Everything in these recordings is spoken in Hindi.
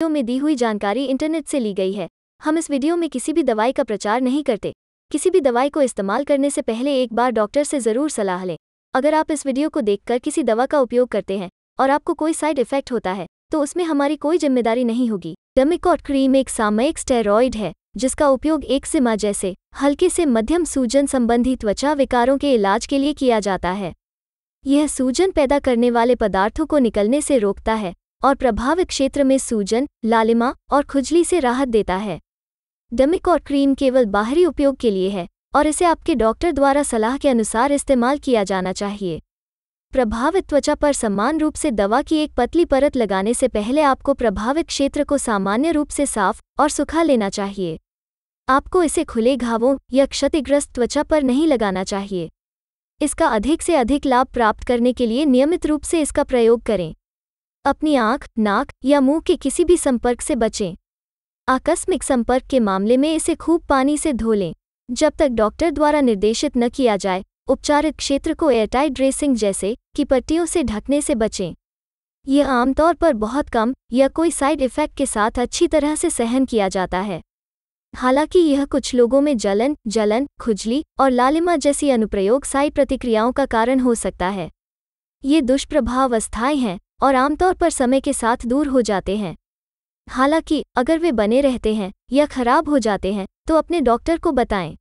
वीडियो में दी हुई जानकारी इंटरनेट से ली गई है हम इस वीडियो में किसी भी दवाई का प्रचार नहीं करते किसी भी दवाई को इस्तेमाल करने से पहले एक बार डॉक्टर से ज़रूर सलाह लें अगर आप इस वीडियो को देखकर किसी दवा का उपयोग करते हैं और आपको कोई साइड इफेक्ट होता है तो उसमें हमारी कोई जिम्मेदारी नहीं होगी डेमिकॉट क्रीम एक सामयिक स्टेरॉयड है जिसका उपयोग एक सिमा जैसे हल्के से मध्यम सूजन संबंधी त्वचा विकारों के इलाज के लिए किया जाता है यह सूजन पैदा करने वाले पदार्थों को निकलने से रोकता है और प्रभावित क्षेत्र में सूजन लालिमा और खुजली से राहत देता है डमिक और क्रीम केवल बाहरी उपयोग के लिए है और इसे आपके डॉक्टर द्वारा सलाह के अनुसार इस्तेमाल किया जाना चाहिए प्रभावित त्वचा पर समान रूप से दवा की एक पतली परत लगाने से पहले आपको प्रभावित क्षेत्र को सामान्य रूप से साफ और सुखा लेना चाहिए आपको इसे खुले घावों या क्षतिग्रस्त त्वचा पर नहीं लगाना चाहिए इसका अधिक से अधिक लाभ प्राप्त करने के लिए नियमित रूप से इसका प्रयोग करें अपनी आंख नाक या मुंह के किसी भी संपर्क से बचें आकस्मिक संपर्क के मामले में इसे खूब पानी से धो लें जब तक डॉक्टर द्वारा निर्देशित न किया जाए उपचारित क्षेत्र को एयरटाइट ड्रेसिंग जैसे कि पट्टियों से ढकने से बचें यह आमतौर पर बहुत कम या कोई साइड इफ़ेक्ट के साथ अच्छी तरह से सहन किया जाता है हालांकि यह कुछ लोगों में जलन जलन खुजली और लालिमा जैसी अनुप्रयोग साई प्रतिक्रियाओं का कारण हो सकता है ये दुष्प्रभाव हैं और आमतौर पर समय के साथ दूर हो जाते हैं हालांकि अगर वे बने रहते हैं या खराब हो जाते हैं तो अपने डॉक्टर को बताएं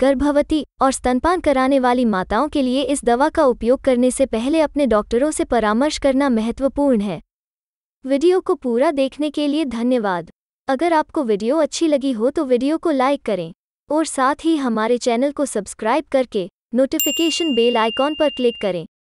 गर्भवती और स्तनपान कराने वाली माताओं के लिए इस दवा का उपयोग करने से पहले अपने डॉक्टरों से परामर्श करना महत्वपूर्ण है वीडियो को पूरा देखने के लिए धन्यवाद अगर आपको वीडियो अच्छी लगी हो तो वीडियो को लाइक करें और साथ ही हमारे चैनल को सब्सक्राइब करके नोटिफिकेशन बेल आइकॉन पर क्लिक करें